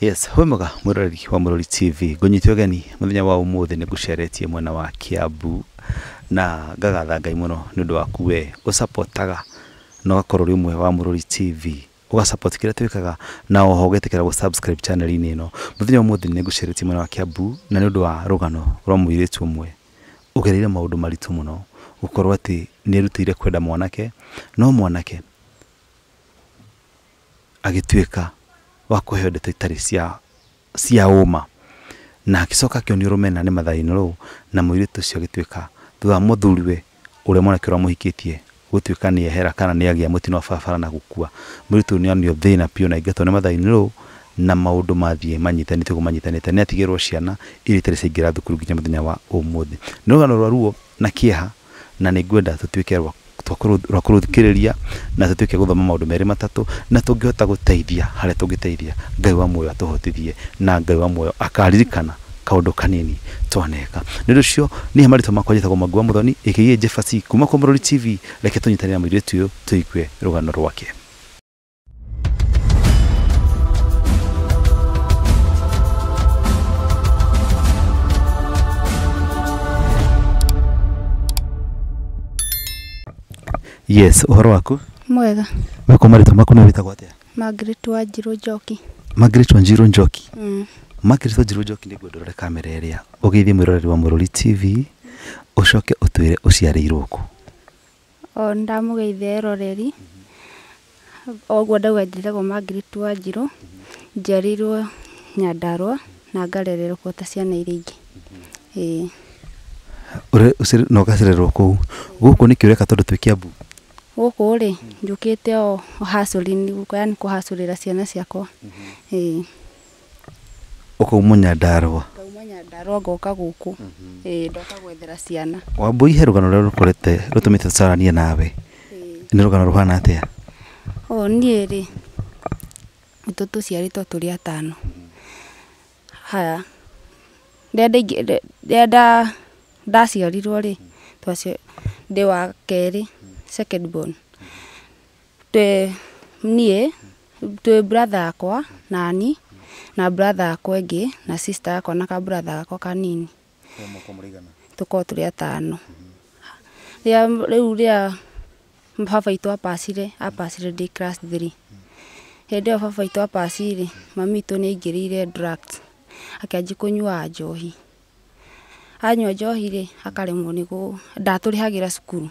Yes, wemwega mwĩroreri wa Mũrori TV ngũnyitwo geni mũthenya wa ũmũthĩ nĩ ngũceretie mwena wa kiabu na ngagatha ngai mũno nĩ ũndũ waku we ũcapotaga na ũgakorwo ũrĩ ũmwe wa Mũrori TV ũgacapoti kĩrĩa twĩkaga na oho ũgetĩkĩra subscribe channel-inĩ ini ĩno mũthenya ũmũthĩ nĩ ngũceretie mwena wa kiabu na nĩ ũndũ wa rũgano rwa mũirĩtu ũmwe ũgereire maũndũ maritũ mũno gũkorwo atĩ nĩ erutĩire kwenda mwanake no mwanake agĩtuĩka wa kuheo ndeto itarä cia cia uma na akicoka akionio rumena ni mathainä ro na muiritu cio gituika thutha muthuriwe mũthuriwe ũrĩa mwanake ũrĩa mũhikĩtie gũtuĩka nĩ ehera kana ni agia mutino wa barabara na gukua muiritu ni nĩ anio thĩna biũ na aingatwo ni mathainĩ ro na maũndũ mathie manyitanĩte ũguo manyitanĩte nĩ atigĩrwo ciana iria itarĩ ciaingĩra thukuru nginya muthenya wa ũmũthĩ nĩ rũgano rwa ruo na kieha na ni ngwenda tutuike rwa twakuruthikiriria na tutuke guthoma maundu meri matatu na tungihota guteithia hare tungiteithia ngai wa moyo atuhotithie na ngai wa moyo akaririkana kaundu kanini twaneka nä ndå cio nä he maritå makwa njätagwo mangu wa må thoni ä kä kuma kwa må tv reke tå nyitanä na må irä tu å tå rå gano rwake Yes, uhoro waku? Mwega. Weko marĩtwa maku nĩ wĩtagwo atĩa? Margaret wa Njirũ joki Margaret wa Njirũ joki Mm. Margaret wa Njirũ Njoki nĩguo ndorore kamera ĩrĩa ũgeithie mwĩroreri wa Mũrũri TV ũcoke ũtwĩre ũciarĩirwo kũ. O ndamũgeithia eroreri. Oguo ndauga njĩtagwo Margaret wa Njirũ, njiarĩirwo Nyandarua na ngarererwo ta ciana iria ingĩ. Ĩĩ. Na ũgacererwo kũu. Gũkũ nĩkĩ ũreka tondũ twĩ Kĩambu? guku ri njukite o hasurini guku yani kuhacurira ciana ciakwa ii mm-hmm. ukauma nyandarua ngauma nyandarua ngoka guku ii mm-hmm. ndoka gwethera ciana wambui he rugano ruria rukorete rutumite tucaranie nawe nä rå gano rå hana atä a å niä rä itå tå ciarä tå rä atano haya rä a ndaciarirwo rä ndä wa kerä born twĩ niĩ twĩ brother akwa nani na brother akwa ngä na sister akwa na ka brother gakwa kanini tũkoragwo tũrĩ atano rĩu rĩa baba witũ apacire apacire ndĩ class three hĩndĩ ĩyo baba witũ apacire mami witũ nĩ aingĩrĩire drugs kå kũnyua njohi anyua njohi rä akaremwo hagä ra cukuru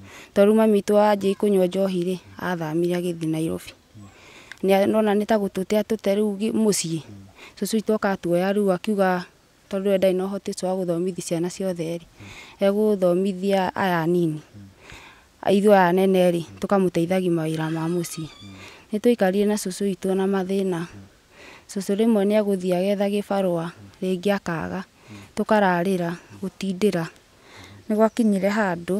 Tondũ mami witũ kå kũnyua njohi rĩ, athamire agĩthiĩ Nairobi. Nĩona nĩ ta gũtũte atũte rĩu mũciĩ, cũcũ witũ oka atuoya rĩu akiuga tondũ we ndarĩ na ũhoti ũcio wa gũthomithia ciana ciothe rĩ, egũthomithia aya anini, ithuĩ aya anene rĩ, tũkamũteithagia mawĩra ma mũciĩ. Nĩtwaikarire na cũcũ witũ na mathĩna, cũcũ rĩmwe nĩegũthiĩ agetha gĩbarũa, rĩngĩ akaga, tũkararĩra, gũtindĩra. Nĩgwakinyire handũ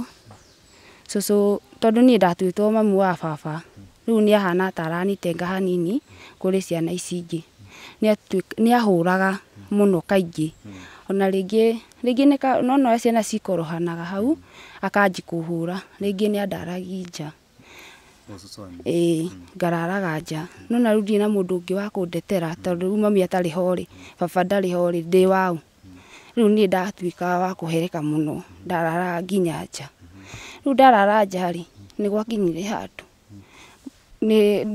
cucu tondu nie ndatuitwo mamu wa baba riu ni ahana ta aranitenga hanini kuri ciana ici ingi ni ahuraga muno kaingi ona ringi ringi ni no no ciana cikorohanaga hau akanji kuhura ringi ni andaragi nja ĩĩ ngararaga nja no na rĩu ndirĩ na mundu ũngĩ wa kũndetera tondu rĩu mami atari ho ri baba ndarĩ ho rĩ ndĩ waũ rĩu niĩ ndatuĩka wa kuhereka muno ndararaga nginya nja riu ndarara njari ni gwakinyire handu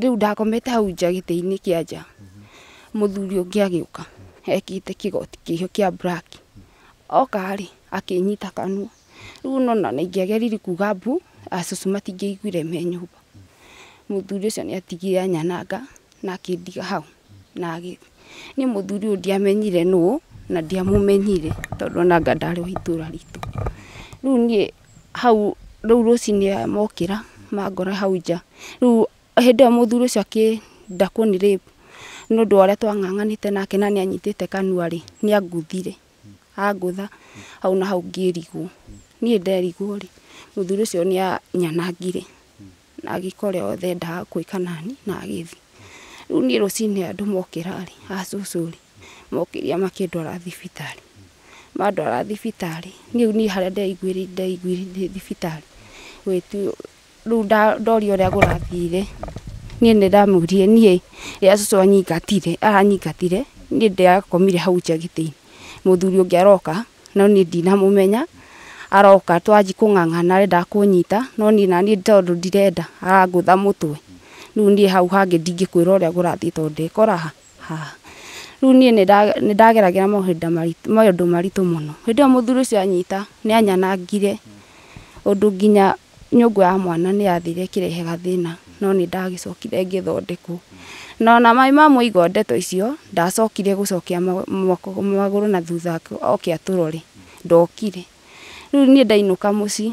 riu ndakomete hau nja gĩtĩ-inĩ kĩa nja mũthuri ũngĩ agĩũka ekĩte kĩgoti kĩhio kĩa black okarĩ akĩnyita kanua rĩu nona na ingĩageririe kuga mbu acucu matingĩiguire me nyũmba mũthuri ũcio nĩ atigire anyananga na akĩndiga hau na agĩthi nĩ mũthuri ũyũ ndiamenyire nũũ na ndiamũmenyire tondũ onanga ndarĩ wa itũra ritũ rĩu niĩ hau rä u rå cinä mokĩra mangora hau nja rä u hä ndä ä yo må thuri å cio akä ndakwo nä nä å ndå wa å rä a twang'ang'anä te nake na nä anyitä te kanua rä nä anguthire angutha hau na hau ngä rigwo niä nderigwo rä må thuri å cio nä anyanangire na agä kore othe ndaga kwä kanani na agä thi rä u niä rå cinä andå mokä rarä acåcå rä mokä ria makä ndwara thibitarä mandwara thibitarä niä u niä harä a ndeiguä rä thibitarä ndakuĩtu rĩu ndoria ũrĩa gũrathire niĩ nĩ ndamũrie niĩ rĩrĩa cũcũ anyingatire aranyingatire niĩ ndĩakomire hau njagitĩ-inĩ mũthuri ũngĩ aroka no niĩ ndinamũmenya aroka twanji kũng'ang'ana arenda kũnyita no niĩ na niĩ tondũ ndirenda arangũtha mũtwe rĩu niĩ hau hangĩ ndingĩkwĩra ũrĩa gũrathiĩ tondũ ndekora ha rĩu niĩ nĩ ndageragĩra maũndũ maritũ mũno hĩndĩ ĩyo mũthuri ũcio anyita nĩ anyanangire ũndũ nginya nyungu ya mwana ni athire kirehe gathina no ni ndagicokire ngithondeku no na mai ma muigo ndeto icio ndacokire gũcokia maguru na thutha oke atũrore ndokire rĩu ni ndainuka muci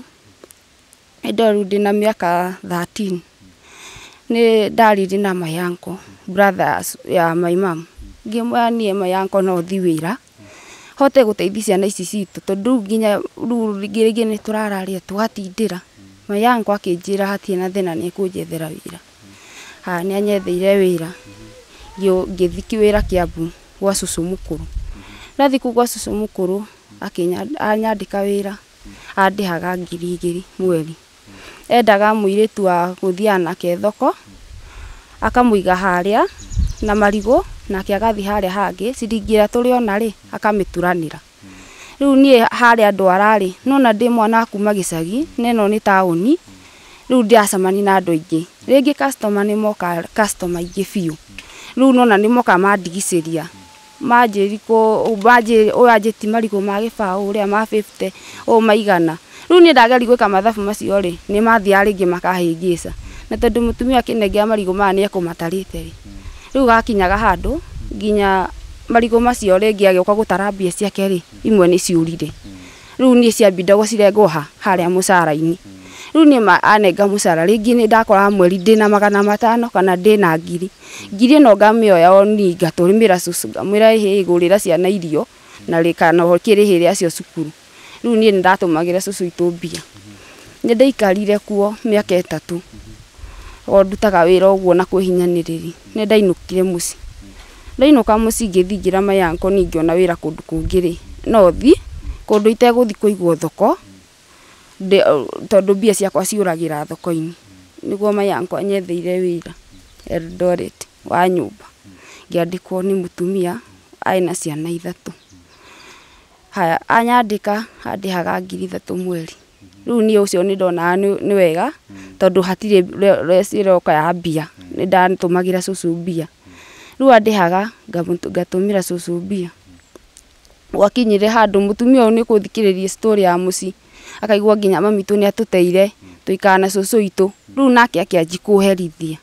ndo rĩu ndina miaka 13 nĩ ndarire na mayanko brother ya my mom ngĩmwĩra ni mayanko no thiwira hote gũteithia ciana ici citũ tondũ rĩu nginya rĩu rĩngĩ nĩ turararia tugatindira maangw akä njä ra hatiä na the na nä ä kå njethera wä ra haya nä anyetheire wä ra ngä thiki wä ra kä ambu gwacucu må kå rå nathiku gwa cucu må kå rå anyandä ka wä ra andä haga ngirigiri mweri endaga må irä tu wa gå thiaganakethoko akamå iga harä a na marigå nakäagathiä harä a hangä ciringä ra tå rä onarä akamä turanä ra riu nie haria ndwara ri nona ndi mwana kuma gicagi neno ni tauni riu ndiracemani na andu aingi ringi customer ni moka customer aingi biu riu nona ni moka mandigiciria manjiri ku manjiri uyanjiti ko ma gibau uria ma 50 o maigana riu ni ndageri gwika mathabu macio ri ni mathi ari ringi makahingisa na tondu mutumia akinengia go ma ni ekumatarite ri riu gakinyaga handu nginya marigo macio rĩngĩ agĩũka gũtara mbia ciake rĩ imwe nĩ ciũrire rĩu niĩ ciambindagwo cirengwo ha harĩa mũcara-inĩ rĩu nĩ ma anenga mũcara rĩngĩ nĩ ndakoraga mweri na magana matano kana na ngiri ngiri no ĩno ngamĩoya o nii ngatũrĩmĩra cũcũ ngamwĩra ĩhĩ ĩgũrĩra ciana irio na kana rĩkana ũkĩrĩhĩre acio cukuru rĩu niĩ nĩ ndatũmagĩra cũcũ itũ mbia nĩ ndaikarire kuo mĩaka ĩtatũ o ndutaga wĩra ũguo na kwĩhinyanĩrĩria nĩ ndainũkire mũciĩ raina kamå cingä thingä ra maakoigäona wä ra kndåknäänothi kå ndå itegå thi kå igwo thoko tondå mbia ciakwa ciå raärahrä u å cio nä ndonaga nä wega tondå hatirä rci rka ya mbia nä ndatå magä ra cåcu mbia rä u andihaga ngatå mä cucu mbia re handå mutumia å yå nä kå thikä rä rie story ya må ciä akaigua nginya mamitå nä atå teire tå ikara na cucu itå rä u nake akĩanji kå herithia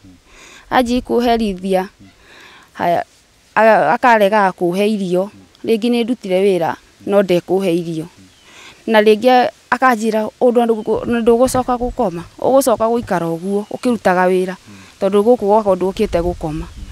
anji kå herithia akaregaga kå he irio rĩngĩ nä ndutire wä ra no ndekå he irio na rĩngĩ akanjĩra ndũgũcoka gũkoma ũgũcoka gũikara ũguo ũkĩrutaga wĩra tondũ gũkũ gwakwa ndũkĩte gũkoma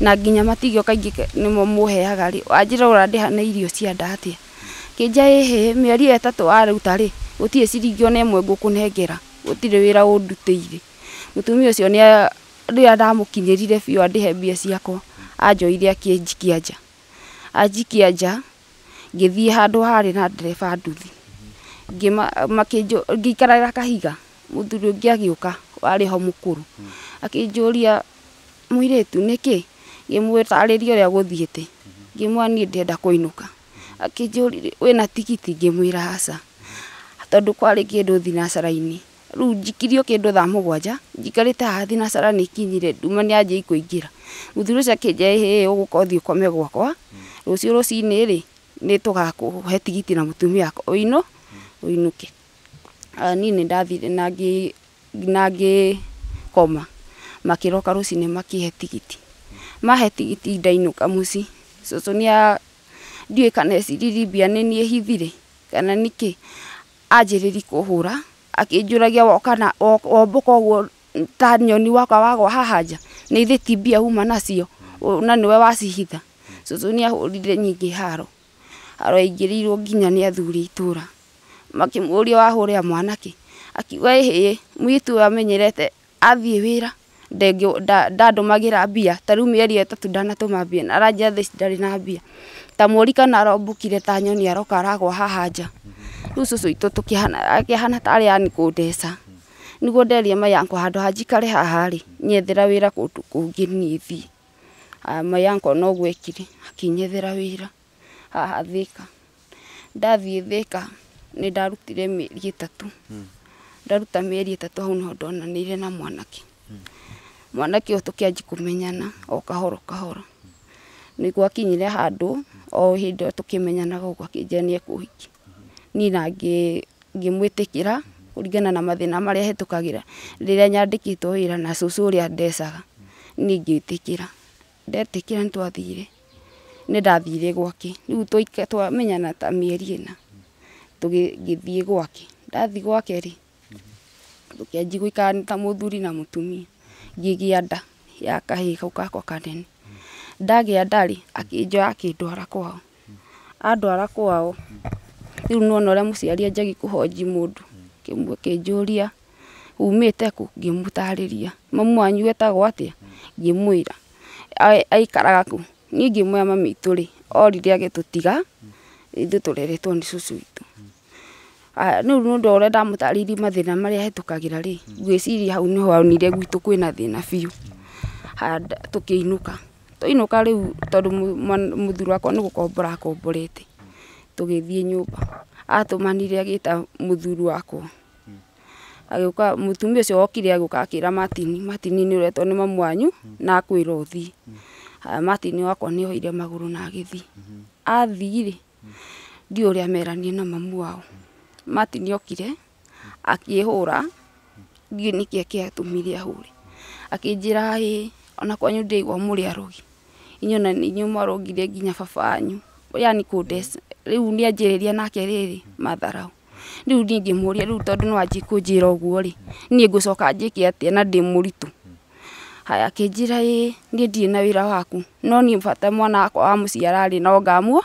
na nginya matigio kaingi kaingĩ muheaga ri anjira anjĩra ũra ndĩhana irio cia ndatia kĩnja ĩhĩ mĩeri ĩtatũ waruta ri gutie ciringi one ona ĩmwe ngũkũnengera gũtirĩ wĩra ũndutĩire mũtumia ũcio nĩ rĩrĩa ndamũkinyĩrire biũ andĩhe mbia ciakwa anjoire akĩnjikia nja anjikia nja ngĩthiĩ handũ harĩ na ndereba nduthi makinjo ngĩikarĩra kahiga mũthuri ũngĩ agĩũka warĩ ho mukuru akinjuria muiretu niki ngĩmwĩtarĩria ũrĩa gũthiĩte ngĩmwĩra niĩ ndĩrenda kuinuka akijuri wĩna tigiti ngĩmwĩra aca tondũ kwarĩ kĩndũ thinacara-inĩ rĩu njikirio kĩndũ thaa mũgwanja njikarĩte haha thinacara nĩ ikinyire nduma nĩ anjia ikũingĩra mũthuri ũcio akĩnjĩra ĩhĩ ũgũka ũthiĩ ukome gwakwa rũciũ rũcinĩ rĩ nĩ tũgakũhe tigiti na mũtumia wakwa ũinũ uinuke niĩ ni ndathire na ngĩkoma makĩroka rũcinĩ makihe tigiti mahe tigiti ndainuka muci cucu nä a ndiå kana eciriri mbia nä niä hithire kana nä kä anjä rä ri kå hå ra akä njå ragia wokana wombå koguo ta nyoni wakwa wagwa haha nja nä ithä ti uma nacio na nä we wacihitha cucu nä ahå rire nyingä haro haro aingä rä irwo nginya nä athuri itå ra makä må ria wahå rä a mwanake akiuga ähä mwitå amenyerete athiä wä ra ndandũmagĩra mbia ta rĩu mĩeri ĩtatũ ndanatũma mbia na aranjĩra thaa ici ndarĩ na mbia ta mweri kana arombũkire ta nyoni aroka aragwa haha nja rĩu cũcũ witũ akĩhana tarĩ yani kũndeca nĩguo nderie mai yakwa handũ ha njikare haha rĩ nyethera wĩra kũndũ kũngĩ niĩ thiĩ mai yakwa noguo ekire akĩnyethera wĩra haha Thĩka ndathiĩ Thĩka nĩ ndarutire mĩeri ĩtatũ hmm. ndaruta mĩeri ĩtatũ hau nĩho ndonanĩire na mwanake hmm. mwanake o tå kä anji kå menyana okahorokahoro ägwkinyr andåkäkrarna mathä na maräa hetåkagä ra rä räa nyandä kä two wraa raä twamenyana ta mä eri änatågä thiä gwake ndathi gwake rä tåkäanji gå ikaganä ta må thuri na må tumia ngigia nda ya kahĩĩ kau kakwa kanene ndagĩa ndari akĩnjoya akĩndwara kwao andwara kwao rĩu nĩwona ũrĩa mũciari anjagia kũhonji mũndũ kĩnjũria umĩte ku ngĩmũtarĩria mamu wanyu etagwo atĩa ngĩmwĩra aikaraga kũ niĩ ngĩmwĩra mami witũ rĩ orire agĩtũtiga ithuĩ tureretwo ni cũcũ itu rä u nä å ndå ũrĩa ndamũtarĩirie mathĩna marĩa hetũkagĩra rĩ gwĩciria hau nĩho onire gwitũ kwĩna thĩna biũ ah, tũkĩinũka twainũka rĩu tondũ mũthuri wakwa nĩ gũkombora akomborete tũgĩthiĩ nyũmba atũmanire agĩta mũthuri wakwa agĩũka mũtumia ũcio okire agĩũka akĩra matini matini nĩ ũretwo nĩ mamu wanyu na akwĩra ũthiĩ ah, matini wakwa nĩ oire magũrũ na agĩthiĩ athiĩ rĩ ndiũĩ ũrĩa meranirie na mamu wao Martin okire akihura kia nĩkĩ akĩatũmire huri akijira hi ona kwanyu ndĩraigua mũrĩ arogi inyuĩ ona inyuĩ mwarogire nginya baba wanyu yani riu ni nĩanjĩrĩria nake rĩrĩ matharau rĩu niĩ ngĩmũria rĩu tondũ nĩwanjia kũnjĩra uguo ri ni ngucoka njĩke atia na ndĩ mũritũ haya akĩnjĩra hi niĩ ndi na wira waku no ni bata mwana wakwa wa mũciari no ngamua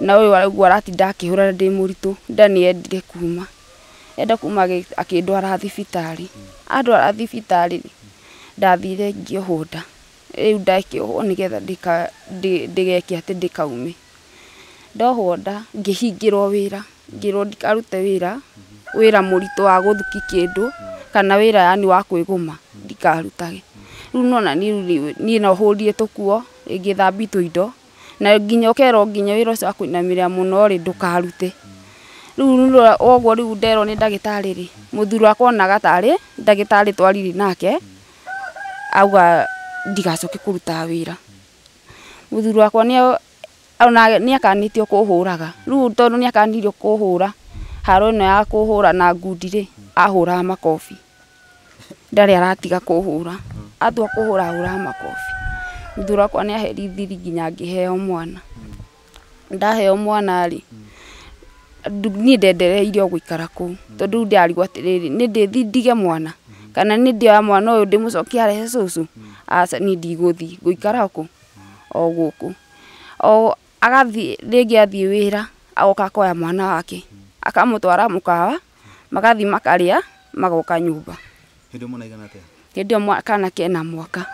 na uyu araigua aratinda akihurana ndi muritu nda ni endire kuma enda kuma akindwara thibitari andwara thibitari ndathire ngiohunda riu ndakiohwo nigetha ndigeke ati ndikaume ndohwo nda ngihingirwo wira ngirwo ndikarute wira wira muritu wa guthuki kindu kana wira yani wa kwiguma ndikarutage riu nona niĩ no hũrie tũkuo ĩngĩthambia tũindo na nginya ũkerwo nginya wĩra ũcio wa kũinamĩrĩra mũno rĩ ndũkarute rĩu woguo rĩu nderwo nĩ ndagĩtarĩ rĩ mũthuri wakwa onaga tarĩ ndagĩtarĩ twariri nake auga ndigacoke kũruta wĩra mũthuri wakwa nĩ ona ni akanĩtio kũhũraga rĩu tondu ni akanirio kũhũra haro no ya kuhura na ngundi ri ahũraga makofi ndari aratiga kuhura atua kuhura ahũraga makofi thura wakwa nä aherithiri nginya ngä heo mwana ndaheo mwana rä niä ndendereirio gå ikara kå u tondå rä u ndarigwo atä nä ndä ndige mwana kana nä ndioya mwana å yå ndä må cokie arehe cåcå aca ni ndigå thiä gå ikara kå o gå kå o agathiä rä athiä wä ra agoka koya mwana wake akamå twara må kawa magathiä makarä a magoka nyå mba hindi mwa kana kena mwaka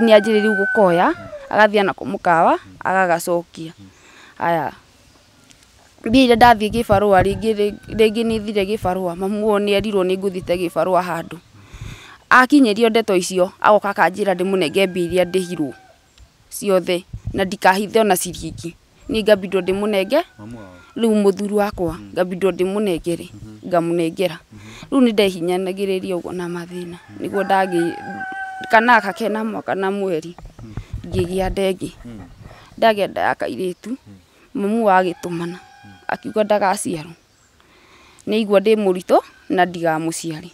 ni anjiri riu gukoya agathia na kumukawa agagacokia aya mbia iria ndathiä gä barå rĩngĩ nä thire gä barå mamuo nä erirwo nä ngå thite gä barå handå akinyärio ndeto icio agoka kanjä ra ndä må nenge mbia iria ndä hirwo ciothe na ndikahithe ona ciringi nä ngambindwo ndä må nenge riu muthuri wakwa ngabindwo mm. ndimunengere mm-hmm. ngamunengera mm-hmm. riu ni ndehinyanagiriria uguo na mathina mm. niguo ndagi kana gakena mwaka na mweri mm. ngigia ndengi ndagä nda ya kairitu mamu wagätåmana akiuga ndagaciarwo nä igua ndä må ritå na ndigamå ciare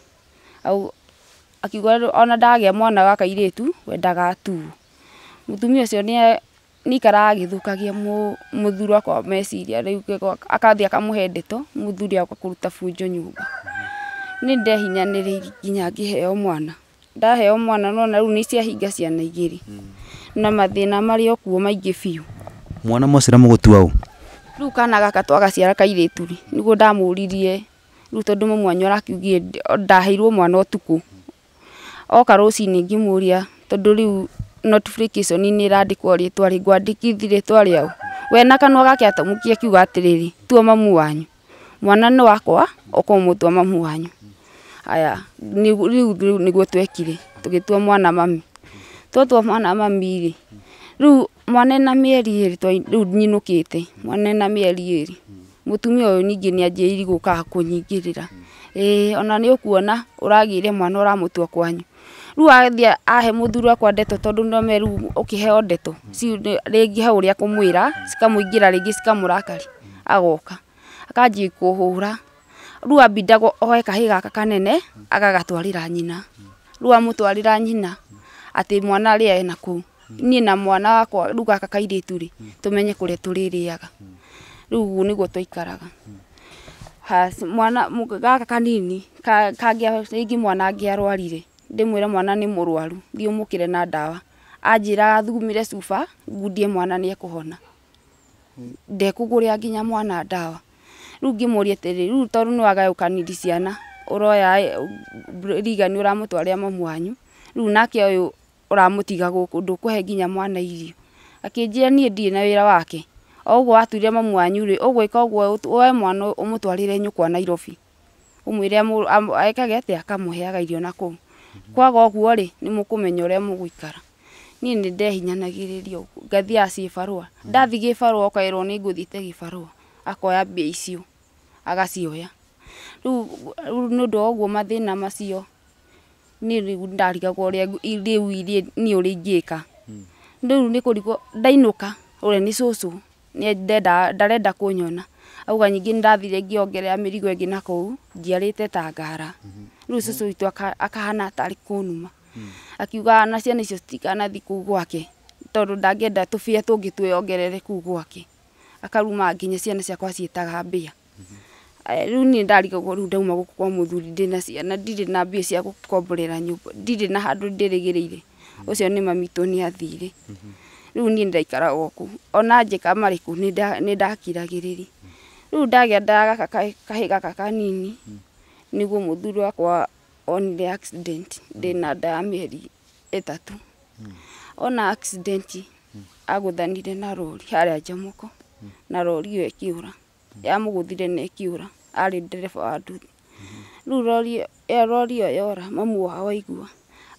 akiuga ona ndagä a mwana wa kairitu we ndagatuo må tumia å cio nikaraga agithukagia muthuri wakwa meciria riu akathi akamuhe ndeto muthuri akwa kuruta funjo nyumba ni ndehinyaniririe nginya ngiheo mwana ndaheo mwana no hmm. na riu ni ciahinga ciana igiri na mathina mari okuo maingi biu mwana mwacira mugutua u riu kana gaka twagaciara kairitu ri niguo ndamuririe riu tondu mumwanyu arakiugire ndaheirwo mwana utuku oka ruciini ngimuria tondu riu notification ni North Freekison nĩ ĩrandĩkwo rĩtwa rĩ ngwandĩkithi twari au we na kanwa gake atamũkia kiuga atiriri tua mamu wanyu mwana ni wakwa mutwa mamu wanyu aya ni rĩu nĩguo twekire tũgĩtua mwana mami to twatua mwana mami ri ru mwana ena mĩeri ĩrĩ rĩu nyinukite mwana na mieri ri mũtumia ũyũ ningi ni anjĩrĩirie gũkaga kũnyingĩrĩra ĩĩ ona ni ukuona uragire mwana ũramũtua kwanyu rä u athiä ahe må thuri wakwa ndeto tondå no me rä u å kä heo ndeto rä ngä he å rä a kå mwä ra cikamå ingä ra rä ngä cikamå rakari agoka akanjä kå hå ra rä u ambindagwo oe kahä gaka kanene agagatwarä ra nyina rä u amå ra nyina atä mwana arä a ena kå u niä na mwana wakwa rä u gaka kairä tu rä tå menye kå rä a tå rä rä aga rä u nä guo twaikaraga mwana gaka kanini kangä rä ngä mwana angä arwarire ndimwire mwana ni murwaru thiä må na dawa anjiraga thumire cuba ngundie mwana ni ekuhona ndekågå rä a nginya mwana dawa rä u ngä må toru ni rä rä u ciana uroya riga ni å ramå twarä mamu wanyu rä nake å uramutiga guku ramå tiga gå nginya mwana irio akinjia njä ra na wira wake o å guo watuire mamu wanyu rä å gwä ka å guo woe mwana umutwarire nyukwa nairobi umwire mwä re ekage atä akamå heaga irio na kå kwaga guo rä nä må kå menya å rä a må gå ikara niä nä ndehinyanagä rä rio ngathiya ciä barå adathiånä å rääkaäåndarenda kå nyona auga nyingä nä ndathira ngä ongerea mä rigo ä ngä na kå u ngiarä te ta ngara hmm. rä u cåcå witå akahana tarä kå numa mm. akiugaga na ciana icio citiganathi kå u gwake tondå ndangäenda tå bia tå ngä twäongerere kå u gwake akaruma nginya ciana ciakwa ciätaga mbia mm-hmm. eh, rä u niä ndarigagwo rä u ndauma gå kå kwa må thuri ndä na ciana ndirä na mbia cia gå komborera nyå ndirä na handå ndärä gä rä ire å mm-hmm. cio nä ni nä athire mm-hmm. rä u niä ndaikaragwo kå ona njäka marä ni nä ndakiragä mm. rä ri rä u ndagä a ndagaka kahä gaka kanini mm niguo muthuri wakwa onire accident ndina nda ya mieri itatu ona accident aguthanire na rori haria njamoko na rori iyo ikiura muguthire na ikiura ari ndereba wa nduthi riu rori rori yo yora mamu wa waigua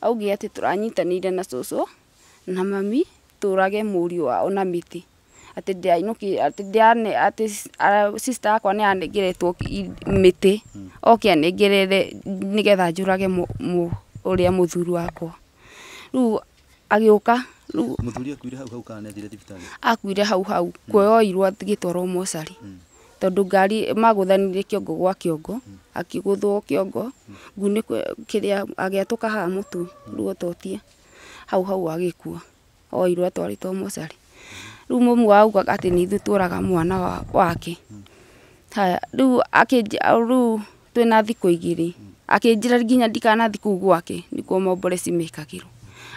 auge ati turanyitanire na cucu na mami turage muri wao na miti ati atä ndäinåkire atä sister akwa nä anengeretwo miti tä hmm. oke anengerere nä getha njå rage å rä a må thuri wakwa rä u agä å ka muthuri akuire hau hau kana nethire thibitarĩ akuire hau hau hmm. kuoyoirwo gĩtwarwo mocari hmm. tondũ ngari magũthanire kĩongo gwa kĩongo akĩgũthwo kĩongo ngunĩkwo kĩrĩa agĩatũka haha mũtwe ruototie hau hau agĩkua oirwo atwarĩtwo mocari rä mumu wa mu augaga atä nä ithuä tå raga mwana wake haya rä u rä u twä na thikå igä rä akä njä ra nginya ndikanathi kå u gwake nä kuo momboreci mä kagä rwo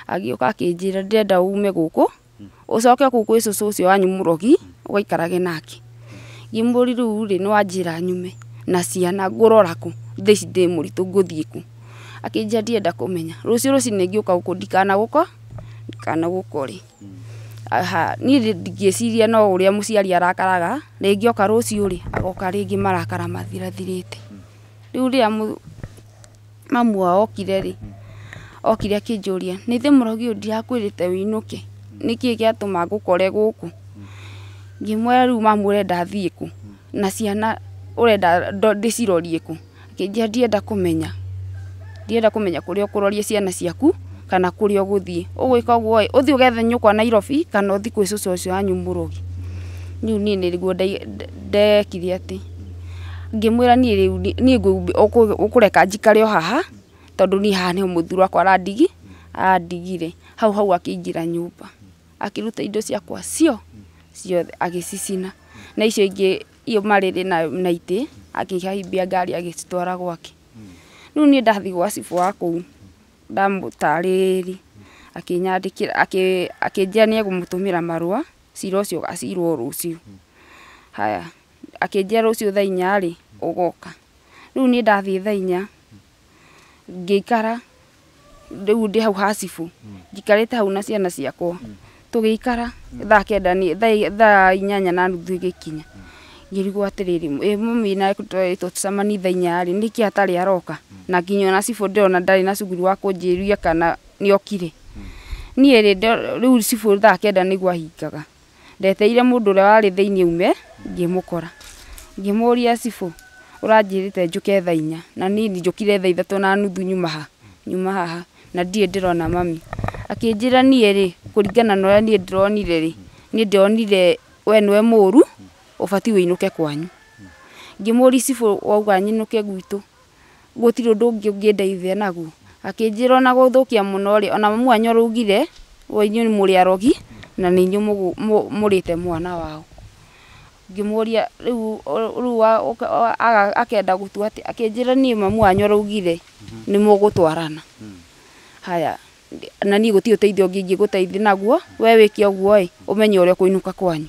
agä å ka akä njä ume gå kå å coke kå kwä cå cå å cio wanyu må rogi å gaikarage nake ngä mwå ri rä nyume na ciana ngå rora kå thä ici ndä må ritå ngå thiä kå akä njä ra ndienda kå menya rå ciå rå cinä ngä å ka gå kå aha ni ciria no å rä arakaraga rä oka rå ciå agoka rä marakara mathirathirä te rä u rä a mamu wao okire rä okire akä njå ria nä thä må rogi å ndirakwä rä te wä inå ke nä kä mamu å renda thiä na ciana å renda ndä cirorie ndienda kå ndienda kå menya kå ciana ciaku kana kuri rä ugwika å uthi ugethe nyukwa nairobi kana uthi thiä kwä cå cå å cio ni må rå gi rä u niä nä guo ndekire atä ngä mwä ra niä rä u niä å kå reka njikare haha tondå niä haha nä må thuri wakwa arandigi hau hau akä nyumba akiruta indo ciakwa cio ciothe agä cicina na icio ingi iyo mariri rä na itä akihaibia haimbia ngari agä citwara gwake rä u niä gwa cibå wa kå ndamũtarĩri akinyandĩkĩra akĩnjĩra nĩ egũmũtũmĩra marũa cira ũcio ũgacirwo rũciũ haya akĩnjĩra rũciũ thaa inya rĩ ũgoka rĩu niĩ ndathiĩ thaa inya ngĩikara rĩu ndĩ hau hacibũ njikarĩte hau na ciana ciakwa tũgĩikara thaa kenda thaa inyanya na nuthu ĩgĩkinya ngĩrigwo atiriri e mumi na tũcemani thaa inya rĩ niki atari aroka na na sifo cibũ ndĩrona ndarĩ na cuguri wa kũnjĩria kana ni okire nĩokire hmm. niĩ rĩ rĩu cibũ thaa kenda nĩguo ahingaga ndeteire mũndũ ri warĩ thĩinĩ ume ngĩmũkora ngĩmũria sifo uranjirite njuke thaa inya na ni niĩ njũkire thaa ithatũ na nuthu nyuma ha nyuma ha na ndirĩ ndĩrona mami akinjira akĩnjĩra niĩ rĩ kũringana ni ũrĩa niĩ ndĩronire rĩ niĩ ndĩronire we nĩwe mũru ubati winuke kwanyu ngimuri cibu wauga nyinuke gwitu gutiri undu ungi ungindeithia naguo akinjira ona guthukia muno ri ona mwanya urugire wenyu muri arogi na ninyu murite mwana wao ngimuria riu riu akenda gutua ati akinjira ni mamu wanyu araugire mm-hmm. ni mugutwarana mm. haya na ni guti uteithio ngingi guteithia naguo we wike uguo i umenye uria kuinuka kwanyu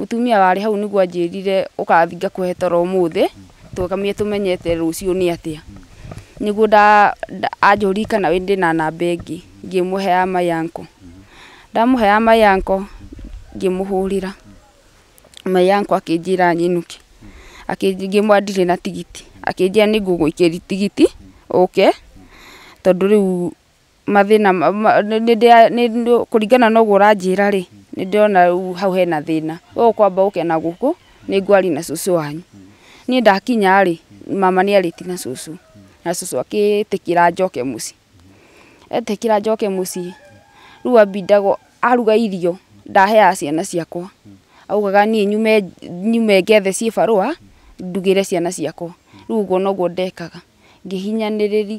mutumia warä hau niguo anjä rire å kathinga kå toro må thä tåkamie tå menyete rå nä atä a niguo anjå ri kana ndä na namba ä ngä ngä må hea mayanko ndamå hea mayanko ngä må hå rä ra mayanko akä njä ra nyinå ke ngä na tigiti akä njä ra nä gå ikä ri tigiti å ke tondå rä u mathina kũringana noguo ũranjĩra rĩ nĩ ndĩrona rĩu hau hena thĩna ũũ kwamba ũke na gũkũ nĩ ngwari na cũcũ wanyu niĩ ndakinya rĩ mama nĩ arĩti na cũcũ na cũcũ agĩtĩkĩra njoke mũciĩ etĩkĩra njoke mũciĩ rĩu ambindagwo aruga irio ndaheaga ciana ciakwa augaga niĩ nyume nyume ngethe ciĩbarũa ndugĩre ciana ciakwa rĩu ũguo noguo ndekaga ngĩhinyanĩrĩri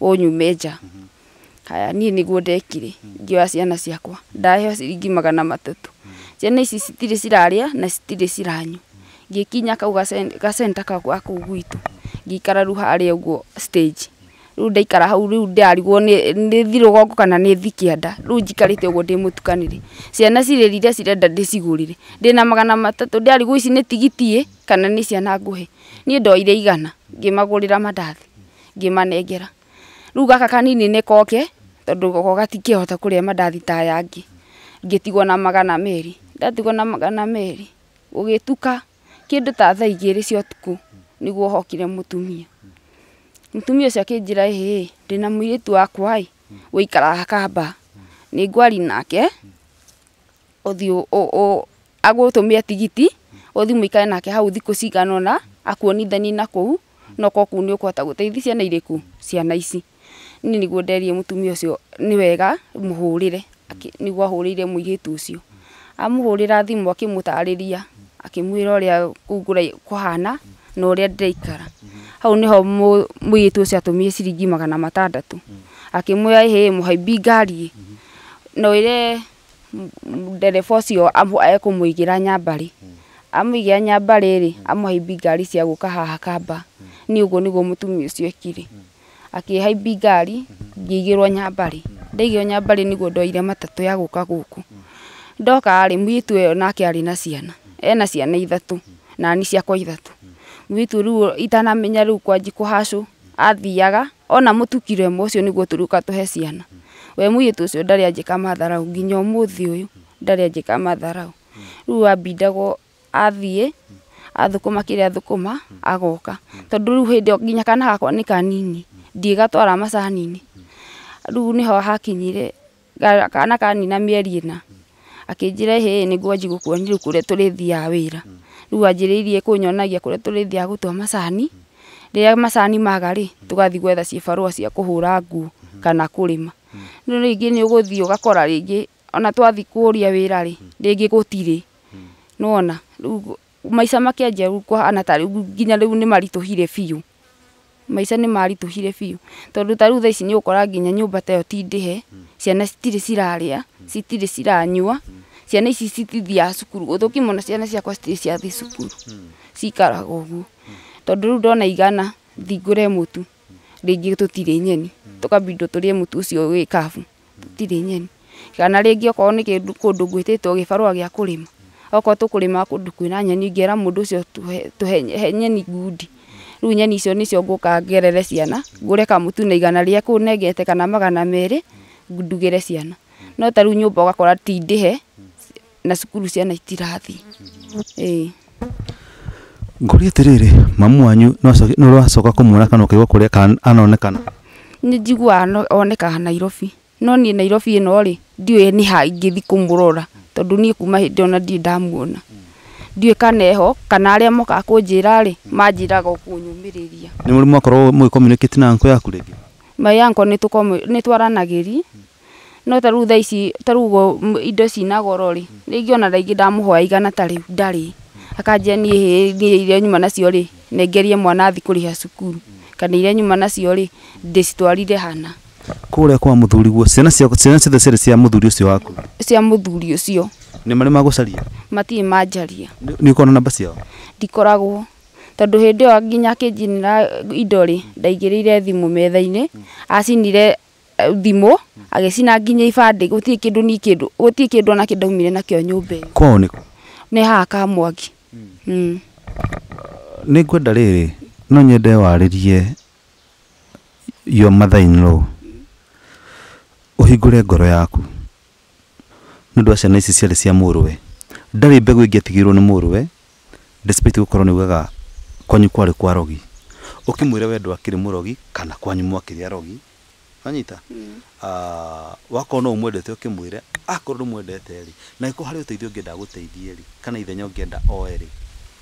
ũnyumĩnja haya ni nĩguo ndekire ngĩoya ciana ciakwa ndaheo ciringi magana matatu ciana ici citirĩ ciraria na citirĩ ciranyua ngĩkinya kau gacenta ga kũu gwitũ ngĩikara rĩu harĩa ũguo stage rĩu ndaikara hau rĩu ndĩrarigwo nĩ thi rũgongo kana nĩ thi kĩanda rĩu njikarĩte ũguo ndĩ mũtukanĩre ciana cirĩrire cirenda ndĩcigũrĩre ndĩna magana matatũ ndĩrarigwo ici nĩ tigiti ĩ kana nĩ ciana ngũhe niĩ ndoire igana ngĩmagũrĩra mandathi ngĩmanengera rä u gaka kanini nä koke tondå goko gatikä hota kå rä a mandathi ta aya angä ngä tigwo na magana merä ndatigwo na magana merä gå gä tuka kä ndå ta thaa igä rä cia å tukå nä guo hokire må tumia må tumia å cio akä njä ra ähä ndä na må irä tu wakwaä wä ikaraga kamba nä ngwari nake å thiä agå tå mä re tigiti å thiä må ikare nake hau thikå ciganona akuonithanie na kå u nokokuo nä å kå hota gå teithi ciana irä ku ciana ici ni niguo nderie mutumia ucio ni wega muhurire niguo ahurire muigitu ucio amuhurira thimu akimutariria akimwira uria kungura kuhana na uria ndireikara hau niho muigitu ucio atumire ciringi magana matandatu akimwira hihi muhaimbi ngari na wire ndereba ucio ekumwigira nyambari amuigira nyambari ri amuhaimbi ngari cia guka haha kamba ni uguo niguo mutumia ucio ekire mm akĩhaimbi ngari ngĩigĩrwo nyambari ndaigĩrwo nyambari nĩguo ndoire matatũ ya gũka gũkũ ndoka rĩ mũirĩtu yo nake arĩ na ciana ena ciana ithatũ na ni ciakwa ithatũ mũirĩtu rĩu itanamenya rĩu kwanji kũhacũ athiaga ona mũtukiro ĩmwe ũcio nĩguo tũrĩũka tũhe ciana we mũirĩtu ũcio ndarĩ anjĩka matharau nginya ũmũthĩ ũyũ ndarĩ anjĩka matharau rĩu ambindagwo athiĩ athũkũma kĩrĩa athũkũma agoka tondũ rĩu hĩndĩ nginya kana gakwa nĩ kanini ndigatwara macani-inĩ rĩu nĩho hakinyire kana kanina mĩeri ĩna akĩnjĩra ĩhĩ nĩguo anjie gũkuonia rĩu kũrĩa tũrĩthiaga wĩra rĩu anjĩrĩirie kũnyonagia kũrĩa tũrĩthiaga gũtua macani rĩrĩa macani maga rĩ tũgathiĩ gwetha ciĩbarũa cia kũhũra nguo kana kũrĩma no rĩngĩ nĩ ũgũthiĩ ũgakora rĩngĩ ona twathi twathiĩ kũũria wĩra rĩ rĩngĩ gũtirĩ nĩ wona rĩu maica makĩanjia kũhana ta rĩu nginya rĩu nĩ maritũhire biũ maica nĩ maritũhire biũ tondũ ta rĩu thaa ici nĩ ũgũkora nginya nyũmba ta ĩyo ti ndĩhe ciana citirĩ cirarĩa citirĩ ciranyua ciana ici citithiaga cukuru gũthũkia mũno ciana ciakwa citirĩ ciathiĩ cukuru cikaraga ũguo tondũ rĩu ndona igana thingũre mũtu rĩngĩ tũtirĩ nyeni tũkabindwo tũrĩe mũtu ũcio wĩ kabu tũtirĩ nyeni kana rĩngĩ okorwo nĩ kũndũ ngwĩtĩtwo gĩbarũa gĩa kũrĩma okorwo tũkũrĩma kũndũ kwĩna nyeni ingĩra mũndũ ũcio tũhe nyeni ngundi rä u nyeni icio nä cio ngå ka ngerere ciana ngå re kamutu na igana rä a kå nengete kana magana merä ndugä re ciana no ta rä u nyå mba å gakora tindä he na cukuru ciana itirathi ngå ngåria atä rä rä mamu wanyu nä racoka kå mwona kana å kaigua kå rä a anonekana nä njiguaga onekaga nairobi no niä nairobi ä no rä ndiå nä ha ingä thi kå må rora tondå niä kuma hä ndä ona ndiä ndamuona mm. ndiå kana eho kana arä a mokaga kå njä ra rä manjä raga å kå kwambiriria nĩ murimu akorwo mwĩ communicate na anko yaku rĩngĩ ma yanko nĩ tuko nĩ twaranagĩri no ta rĩu thaici ici ta riu indo cina goro rĩ rĩngĩ ona rĩngĩ ndamũhoya igana ta rĩu ndarĩ akanjia niĩ hĩ niĩ iria nyuma nacio rĩ nengerie mwana athi kũrĩha cukuru kana iria nyuma nacio rĩ ndĩcitwarire hana kũrĩa kwa mũthuri guo ciana cia ciana ciothe ciarĩ cia mũthuri ũcio waku cia mũthuri ũcio nĩ marĩ magũcaria matirĩ manjaria nĩ ũkona namba ciao ndikoragwo tondu hindi yo nginya akĩnjinĩra indo rĩ ndaigĩrĩire thimũ metha-inĩ acinire eh, thimũ agĩcina nginya ibandĩ gũtirĩ kĩndũ ni kĩndũ kindu kĩndũ ona kĩ ndaumire nakĩo nyũmba ko kwao nĩ nĩ haha mm nĩ ngwenda rĩrĩ no nyende waririe yo mother in law ngoro yaku nä ũndũ wa ciana ici ciarä cia mũrũwe atigä mbegũ nä må mũrũwe despite korwo nä ugaga kwanyu kwarä kwa rogi å kä mwä re wendwo akä rä må rogi kana kwanyu mwakä rä a rogi anyita mm. uh, wakorwo no umwendete ukimwire akorwo ndumwendete ri na iko hari uteithio ngienda guteithie ri kana ithenya ngienda oe ri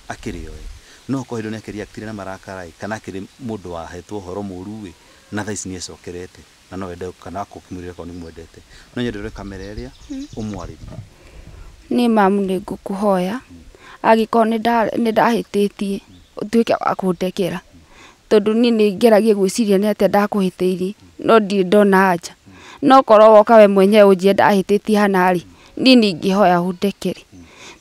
akiri oe no ko hindu niakiri akitire na marakara ri kana akiri mundu wahetwo horo muru wi na thaici ni ecokerete na no ende kana akukimwire ko ni mwendete no nyendere kamera iria umwaririe hmm. ni mamu ni ngukuhoya hmm. angikorwo ni ndahititie mm ũtuĩke wa tondu ni ni nĩ ngeragia gwĩciria nĩ atĩa ndakũhĩtĩirie no di dona aja no koro woka we mwenyewe ũnjĩre ndahĩtĩtie hana ni ni ningĩhoya ũndekere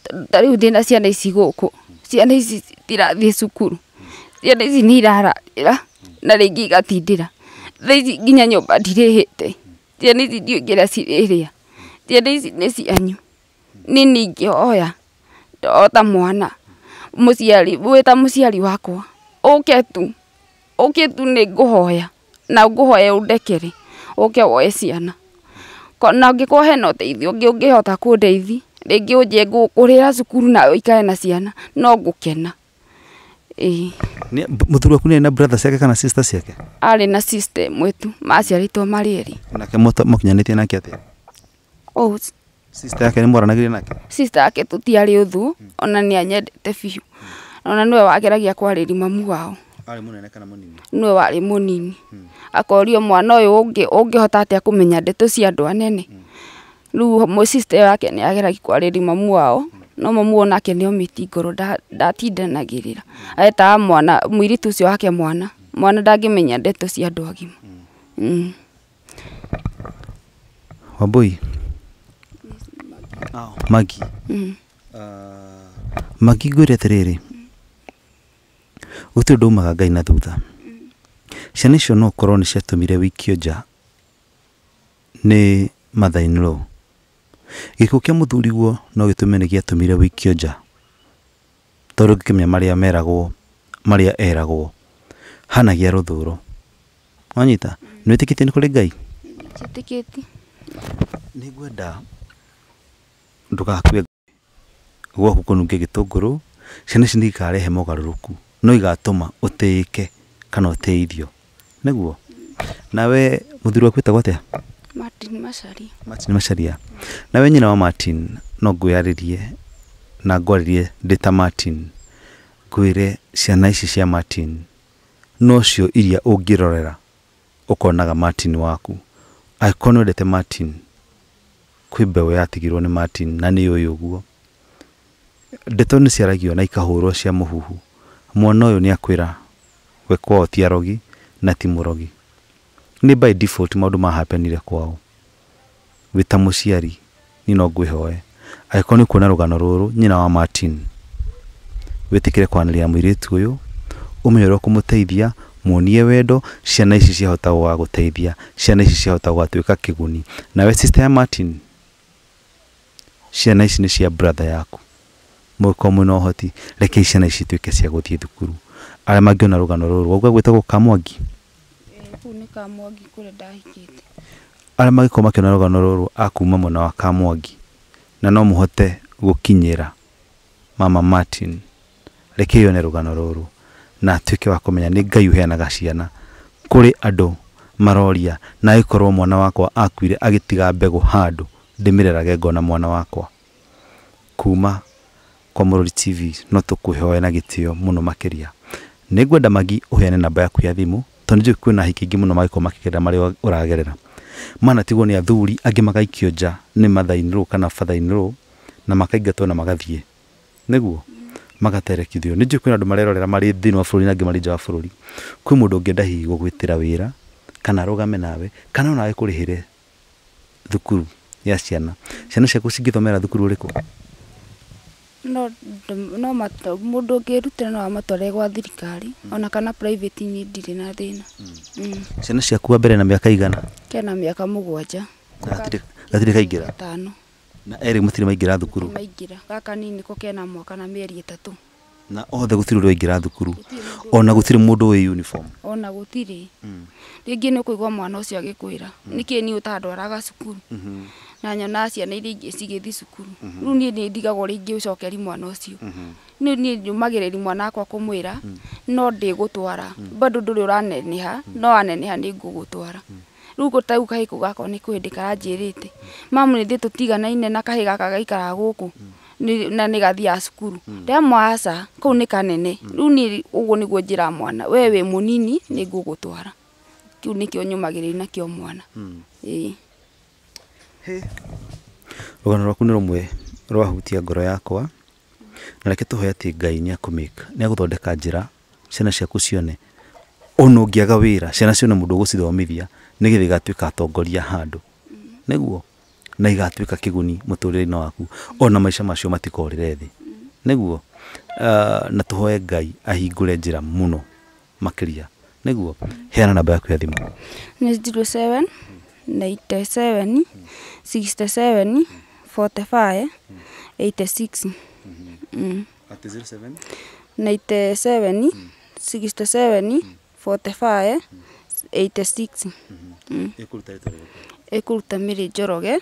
tondũ ta rĩu ndĩna ciana ici gũkũ ciana ici citirathiĩ cukuru ciana ici nĩ ira na rĩngĩ igatindĩra thaa ici nginya nyũmba ndirĩhĩte ciana ici ndiũĩ kĩrĩa cirĩrĩa ciana ici ni cianyu niĩ ningĩhoya ndoro ta mwana muciari wita muciari wakwa uke tu uke tu ni nguhoya na nguhoya undekere uke woe ciana na ngĩkorwo hena ũteithio ũngĩ ũngĩhota kũndeithia rĩngĩ ũnje ngũkũrĩra cukuru na ũikare na ciana no ngũkena ĩĩ mũthuri waku nĩarĩ na brother ciake kana sister ciake arĩ na sister ĩmwe tu maciarĩtwo marĩ nake mũkinyanĩtie nake atĩa sister yake nä mwaranagä nake sister yake tå tiarä å thu ona nä anyendete biå ona nä we wageragia kwarä ri mamu wao arä må kana nä warä må nini akorio mwana å yå å ngä hota atä a kå menya ndeto cia andå anene hmm. rä u sister yake nä ageragia kwarä ri mamu wao no mamu onake nä omä ngoro ndatindanagä rä ra hmm. etaga mwana mũiritu cio wake mwana mwana ndangä menya ndeto cia andå agima hmm. wambui Oh. magi mm. uh, magi ngwĩre å ndå umaga ngai na thutha mm. ciana icio no korwo ciatå mire wikio nja nĩ kä a må thuriguo no gä atå mire wikio nja tondũ marä a meragwo a eragwo hanagia rũthũro wanyita nä kå rä ngai nä ngwenda ndugakue gwaku kunungie gitunguru ciana ici nĩ mogaruruku no igatũma ũtĩĩke kana ũtĩithio niguo nawe mũthuri waku wĩtagwo atĩa Martin Macharia Martin Macharia nawe nyina wa Martin no ngwĩarĩrie na ngwarĩrie ndĩ ta Martin ngwĩre ciana ici cia Martin nocio iria ungirorera ukonaga Martin waku angĩkorwo nĩ wendete Martin kwä mbeå yatigirwo nä martin na nä å guo ndeto nä ciaragio na ikahå cia må huhu mwana å yå nä akwä ra we kwao ti arogi na ti må rogi nä by default maå mahapenire kwao wä ta må ciari niä no ngwä hoe angäkorwo nä kuona rå gano rå rå nyina wa martin wä tä kä re kwanä rä ra må irä tu å yå å menye å rä a kå må teithia muonie wendo ciana ici ciahota gå teithia ciana ici ciahota gwatuä ka kä guni nawe sister ya martin ciana ici nä cia brother yaku mũkorwo na ũhoti reke ciana ici tuĩke cia gũthiĩ thukuru arĩa mangĩona rũgano rũrũ wauga gwĩtagwo kamwangi kũu nĩ kamwangi kũrĩa ndahikĩte arĩa mangĩkorwo makĩona rũgano rũrũ akuma mwena wa kamwangi na no hote gũkinyĩra mama martin reke yone rũgano rũrũ na ke wa menya nä ngai ũheanaga ciana rä andå maroria na agĩkorwo mwana wakwa akuire tiga mbegå handũ ndimirerage ngona mwana wakwa kuma kwa Mũrũri TV no tukuhoya na gĩtĩo mũno makĩria nĩngwenda magi uhene namba yaku ya thimũ tondũ nĩnjũĩ kwĩna hiki ingĩ mũno magĩkorwo mari uragerera mana tigo ni athuri angi magaikio nja ni mathainĩ kana bathainĩ na makaingatwo na magathiĩ nĩguo magaterekithio nĩ njũĩ kwĩna andũ marerorera mari thĩinĩ wa bũrũri na angĩ marĩ nja wa bũrũri kwĩ mũndũ ũngĩenda hihi gũgwĩtĩra wĩra kana rugame nawe kana onawe kurihire thukuru ya ciana ciana ciaku cingĩthomera thukuru ũrĩkũ no no mũndũ ngirutira no amatware gwa thirikari hmm. ona kana private niĩ ndirĩ na thĩna hmm. Hmm. ciana ciaku wa mbere na miaka igana kena miaka mũgwanja gatirĩ kaingĩra kaingira na eri mũtirĩ maingira thukuru gaka gakanini ko kena mwaka na mieri ĩtatũ na othe gutirä å rä ra thukuru ona gutirä må ndå uniform ona gutiri hmm. ringi ni kuigwa mwana agikwira niki ni niĩ ũtandwaraga cukuru hmm. na nyona ciana iri ingĩ cigĩthiĩ cukuru hmm. rĩu ni ni ndigagwo ringi ucokeri mwana ucio ni ni nyũmagĩrĩri mwana akwa kumwira no gutwara bado ndũrĩ ũraneneha no aneneha nĩ ngũgũtwara rĩu gũtau kahĩkũ gakwa nĩ kwendeka anjĩrĩte mamu nĩ thi tũtiganaine na kahĩ gaka gaikara gũkũ mm na nä gathia cukuru ndä mm. mwaca kå u nä kanene rä u å guo nä guo njä ra mwana we wä må nini nä ngå gå twara kä u nä kä o nyå magä rä na nakä o mwana hmm. rå gano rwaku nä rå mwe rwahutia ngoro yakwa na reke tå hoe atä ngai nä akå nä agå thondeka njä ra ciana ciaku cione ona å ngä aga wä ra ciana cione må ndå å gå cithomithia nä getha igatuä ka atongoria handå mm. näguo na igatuika kiguni muturire-ini waku ona maisha macio matikorire thi niguo ah, na tuhoe ngai ahingure njira muno makiria niguo heana namba yaku ya thimu ni 07 97 67 45 86 mm. 97 97 67 45 86 ikuruta miri njoroge mm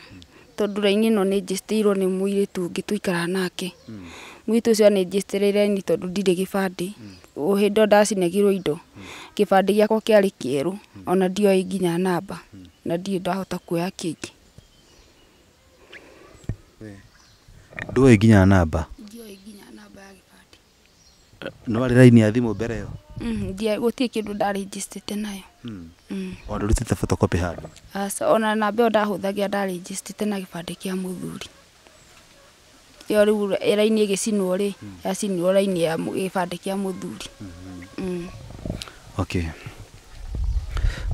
tondũ raini ĩno nĩ njĩstĩirwo nĩ mũirĩtu ũngĩ tũikaraga nake. Hmm. Mũirĩtu ũcio nĩ njĩstĩrĩire raini tondũ ndirĩ gĩbandĩ. Hmm. Hĩndĩ ĩyo ndacinagĩrwo indo, hmm. gĩbandĩ gĩakwa kĩarĩ kĩerũ, ona ndioĩ nginya namba, na ndirĩ ndahota kuoya kĩngĩ. Ndũĩ nginya namba? nginya namba Nĩ warĩ raini ya thimũ mbere ĩyo? Mm, gũtirĩ kĩndũ ndarĩnjĩstĩte nayo. Mm. ondu te photocopy handu ah, ona namba ĩyo ndahũthagia ndaregistite na gĩbandĩ kĩa mũthuri ĩyo rĩu raini ĩgĩcinwo rĩ mm. yacinirwo raini ya gĩbandĩ kĩa mũthuri mm-hmm. mm. okay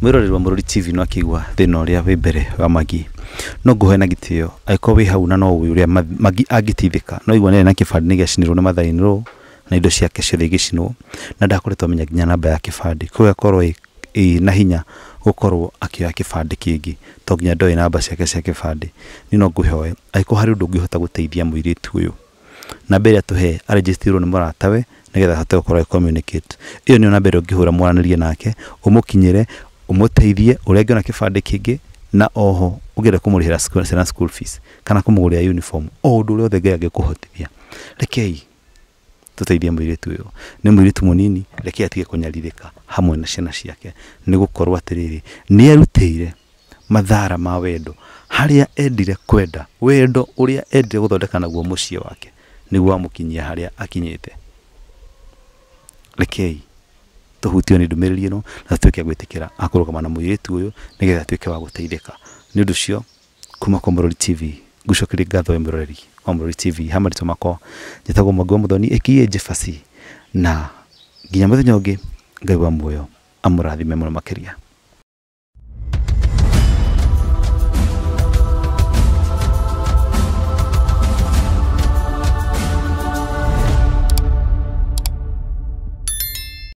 mwĩrorerwa mũrũri tv no akĩigua thĩna ũrĩa wĩ mbere wa magi no ngũhe na gĩtĩo angĩkorwo wĩ hau na no ũĩ ũrĩa magi angĩteithĩka no igua nĩarĩ na kĩbandĩ nĩ gĩacinĩrwo nĩ mathainĩrwo na indo ciake ciothe igĩcinwo na ndakũrĩtwo amenya nginya namba ya kĩbandĩ kũu akorwo na hinya gukorwo akioya kibandi kingi to nginya ndoe namba ciake cia kibandi ni no nguhoe angĩkorwo harĩ ũndũ ũngĩhota gũteithia mũirĩtu ũyũ namba ĩrĩa tũhe arejistirwo nĩ mũratawe nĩgetha ahote gũkorwo communicate iyo ni namba ĩrĩa ngihura mwaranĩrie nake ũmũkinyĩre umuteithie ũrenge na kibandi kingi na oho ũgere kũmũrĩhĩra ciana school fees kana kũmũgũrĩra uniform o ndu ũrĩa ũthengera angĩkũhotithia rekei tuteithie mwiritu ũyũ ni mwiritu munini reke atige kũnyarirĩka hamwe na ciana ciake ni gũkorwo atiriri ni erutire mathara ma wendo haria endire kwenda wendo uria endire gũthondeka naguo mũciĩ wake nĩguo amukinyia haria akinyite rekei tũhutio ni ndũmĩrĩri ĩno na tuĩke gwitikira akũrũgama na mwiritu ũyũ nĩgetha atuĩke wa guteithika ni ũndũ ũcio kuma kwa mũrori tv ngucokeria ngatho we mũroreri wa TV ha marĩtwa makwa njĩtagwo Mwangi wa jefasi na nginya mũthenya ũngĩ Ngai wa muoyo amũrathime mũno makĩria